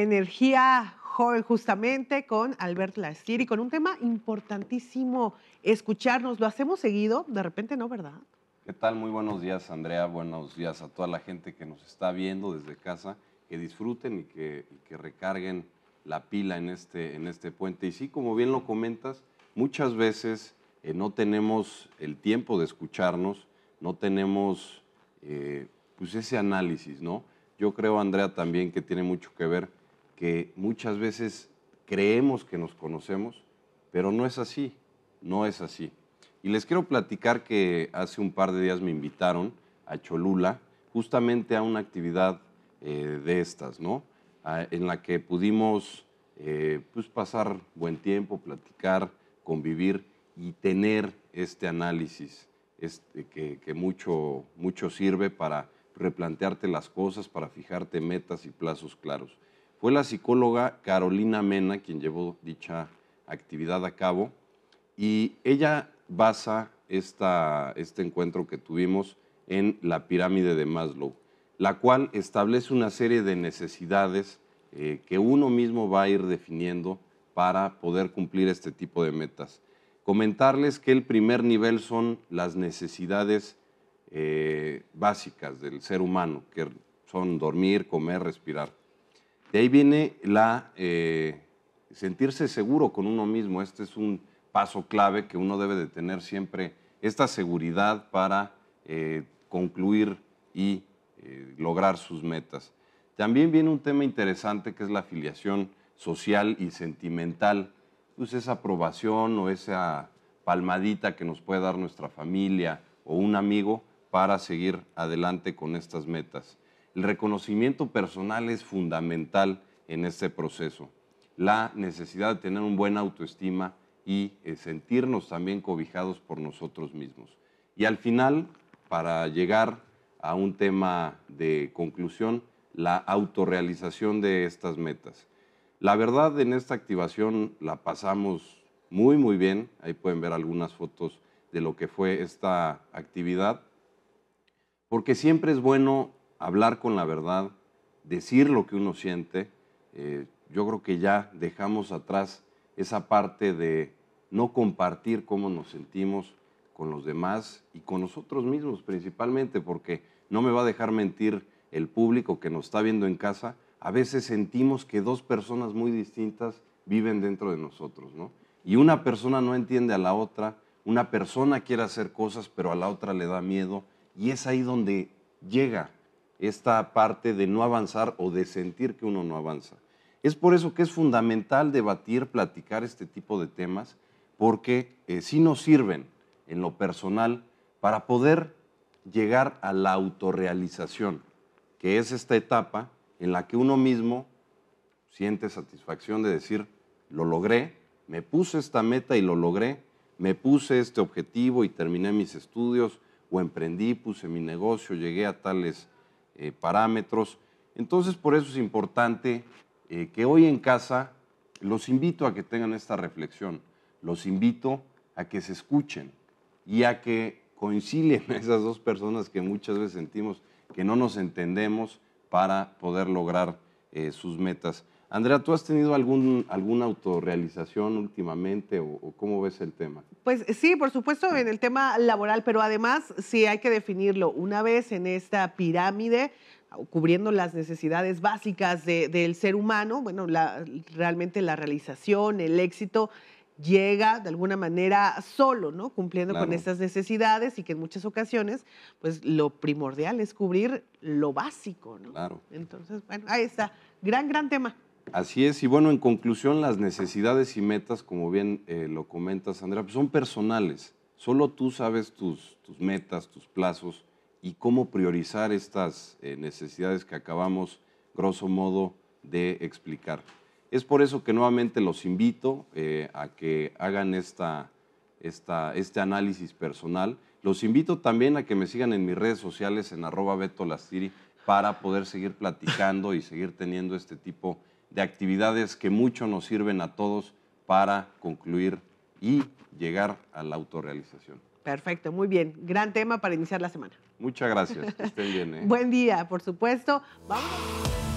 Energía Joven, justamente con Albert Lastier y con un tema importantísimo, escucharnos. Lo hacemos seguido, de repente no, ¿verdad? ¿Qué tal? Muy buenos días, Andrea. Buenos días a toda la gente que nos está viendo desde casa. Que disfruten y que, recarguen la pila este, en este, puente. Y sí, como bien lo comentas, muchas veces eh, no tenemos el tiempo de escucharnos, no tenemos eh, pues, ese análisis, ¿no? Yo creo, Andrea, también que tiene mucho que ver que muchas veces creemos que nos conocemos, pero no es así, no es así. Y les quiero platicar que hace un par de días me invitaron a Cholula justamente a una actividad eh, de estas, ¿no? en la que pudimos eh, pues, pasar buen tiempo, platicar, convivir y tener este análisis este, que, que, mucho, mucho sirve para replantearte las cosas, para fijarte metas y plazos claros. Fue la psicóloga Carolina Mena quien llevó dicha actividad a cabo y ella basa esta, este encuentro que tuvimos en la pirámide de Maslow, la cual establece una serie de necesidades eh, que uno mismo va a ir definiendo para poder cumplir este tipo de metas. Comentarles que el primer nivel son las necesidades eh, básicas del ser humano, que son dormir, comer, respirar. De ahí viene la eh, sentirse seguro con uno mismo. Este es un paso clave que uno debe de tener siempre, esta seguridad para eh, concluir y eh, lograr sus metas. También viene un tema interesante que es la afiliación social y sentimental, pues esa aprobación o esa palmadita que nos puede dar nuestra familia o un amigo para seguir adelante con estas metas. El reconocimiento personal es fundamental en este proceso. La necesidad de tener un buen autoestima y eh, sentirnos también cobijados por nosotros mismos. Y al final, para llegar a un tema de conclusión, la autorrealización de estas metas. La verdad, en esta activación la pasamos muy, muy bien. Ahí pueden ver algunas fotos de lo que fue esta actividad. Porque siempre es bueno hablar con la verdad, decir lo que uno siente. Eh, yo creo que ya dejamos atrás esa parte de no compartir cómo nos sentimos con los demás y con nosotros mismos principalmente, porque no me va a dejar mentir el público que nos está viendo en casa. A veces sentimos que dos personas muy distintas viven dentro de nosotros, ¿no? Y una persona no entiende a la otra, una persona quiere hacer cosas, pero a la otra le da miedo, y es ahí donde llega esta parte de no avanzar o de sentir que uno no avanza. Es por eso que es fundamental debatir, platicar este tipo de temas, porque si eh, sí nos sirven en lo personal para poder llegar a la autorrealización, que es esta etapa en la que uno mismo siente satisfacción de decir, lo logré, me puse esta meta y lo logré, me puse este objetivo y terminé mis estudios o emprendí, puse mi negocio, llegué a tales eh, parámetros. Entonces, por eso es importante eh, que hoy en casa los invito a que tengan esta reflexión, los invito a que se escuchen y a que concilien esas dos personas que muchas veces sentimos que no nos entendemos para poder lograr eh, sus metas. Andrea, ¿tú has tenido algún, alguna autorrealización últimamente o, cómo ves el tema? Pues eh, sí, por supuesto, en el tema laboral, pero además sí hay que definirlo. Una vez en esta pirámide, cubriendo las necesidades básicas del ser humano, bueno, realmente la realización, el éxito llega de alguna manera solo, ¿no? Cumpliendo con estas necesidades y que en muchas ocasiones, pues lo primordial es cubrir lo básico, ¿no? Claro. Entonces, bueno, ahí está. Gran, gran tema. Así es, y bueno, en conclusión, las necesidades y metas, como bien eh, lo comentas, Andrea, pues son personales. Solo tú sabes tus, metas, tus plazos y cómo priorizar estas eh, necesidades que acabamos, grosso modo, de explicar. Es por eso que nuevamente los invito eh, a que hagan esta, este análisis personal. Los invito también a que me sigan en mis redes sociales en arroba Beto para poder seguir platicando y seguir teniendo este tipo de de actividades que mucho nos sirven a todos para concluir y llegar a la autorrealización. Perfecto, muy bien. Gran tema para iniciar la semana. Muchas gracias. Que estén bien. ¿eh? Buen día, por supuesto. Vamos.